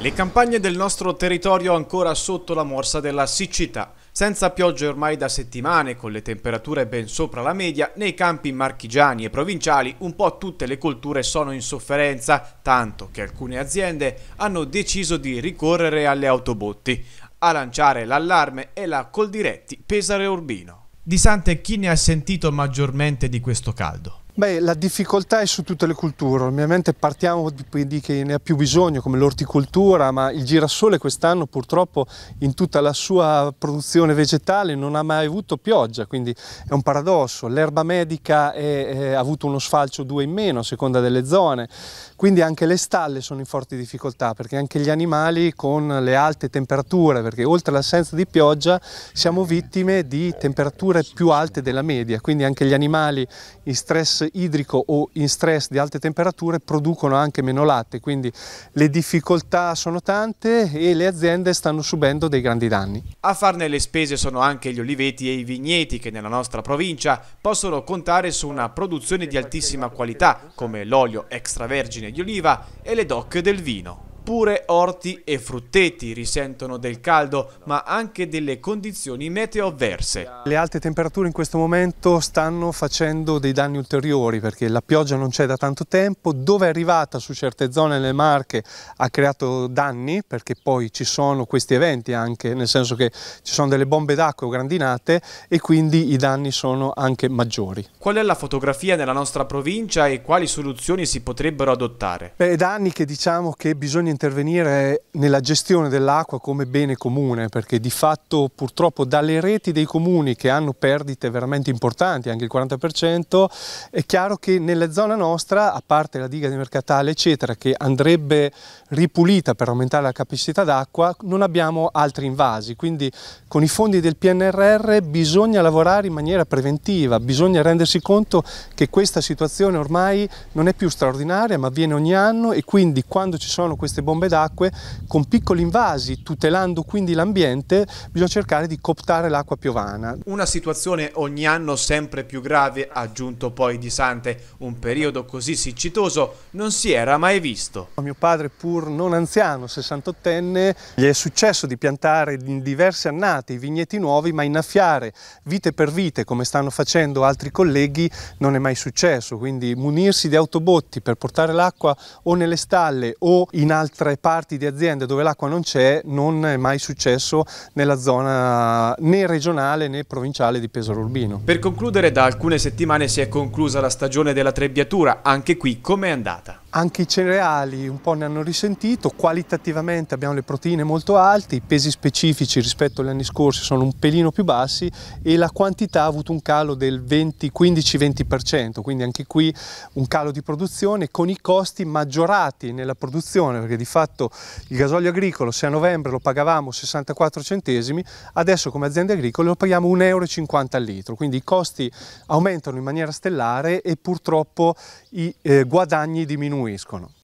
Le campagne del nostro territorio ancora sotto la morsa della siccità. Senza piogge ormai da settimane, con le temperature ben sopra la media, nei campi marchigiani e provinciali un po' tutte le colture sono in sofferenza, tanto che alcune aziende hanno deciso di ricorrere alle autobotti. A lanciare l'allarme è la Coldiretti Pesare Urbino. Di Sante chi ne ha sentito maggiormente di questo caldo. Beh, la difficoltà è su tutte le culture, ovviamente partiamo di chi ne ha più bisogno come l'orticoltura, ma il girasole quest'anno purtroppo in tutta la sua produzione vegetale non ha mai avuto pioggia, quindi è un paradosso, l'erba medica è, è, ha avuto uno sfalcio due in meno a seconda delle zone, quindi anche le stalle sono in forti difficoltà perché anche gli animali con le alte temperature, perché oltre all'assenza di pioggia siamo vittime di temperature più alte della media, quindi anche gli animali in stress idrico o in stress di alte temperature producono anche meno latte, quindi le difficoltà sono tante e le aziende stanno subendo dei grandi danni. A farne le spese sono anche gli oliveti e i vigneti che nella nostra provincia possono contare su una produzione di altissima qualità come l'olio extravergine di oliva e le doc del vino. Pure orti e frutteti risentono del caldo, ma anche delle condizioni meteo avverse. Le alte temperature in questo momento stanno facendo dei danni ulteriori perché la pioggia non c'è da tanto tempo, dove è arrivata su certe zone nelle Marche ha creato danni perché poi ci sono questi eventi anche, nel senso che ci sono delle bombe d'acqua o grandinate e quindi i danni sono anche maggiori. Qual è la fotografia nella nostra provincia e quali soluzioni si potrebbero adottare? Beh, è che diciamo che bisogna intervenire intervenire nella gestione dell'acqua come bene comune, perché di fatto purtroppo dalle reti dei comuni che hanno perdite veramente importanti, anche il 40%, è chiaro che nella zona nostra, a parte la diga di Mercatale, eccetera, che andrebbe ripulita per aumentare la capacità d'acqua, non abbiamo altri invasi. Quindi con i fondi del PNRR bisogna lavorare in maniera preventiva, bisogna rendersi conto che questa situazione ormai non è più straordinaria, ma avviene ogni anno e quindi quando ci sono queste bombe d'acqua acque con piccoli invasi, tutelando quindi l'ambiente, bisogna cercare di coptare l'acqua piovana. Una situazione ogni anno sempre più grave, aggiunto poi Di Sante, un periodo così siccitoso non si era mai visto. Mio padre, pur non anziano, 68enne, gli è successo di piantare in diverse annate i vigneti nuovi, ma innaffiare vite per vite, come stanno facendo altri colleghi, non è mai successo. Quindi munirsi di autobotti per portare l'acqua o nelle stalle o in altre parti parti di aziende dove l'acqua non c'è non è mai successo nella zona né regionale né provinciale di Pesaro Urbino. Per concludere, da alcune settimane si è conclusa la stagione della trebbiatura, anche qui com'è andata? Anche i cereali un po' ne hanno risentito, qualitativamente abbiamo le proteine molto alte, i pesi specifici rispetto agli anni scorsi sono un pelino più bassi e la quantità ha avuto un calo del 15-20%, quindi anche qui un calo di produzione con i costi maggiorati nella produzione, perché di fatto il gasolio agricolo se a novembre lo pagavamo 64 centesimi, adesso come aziende agricole lo paghiamo 1,50 euro al litro, quindi i costi aumentano in maniera stellare e purtroppo i eh, guadagni diminuiscono muy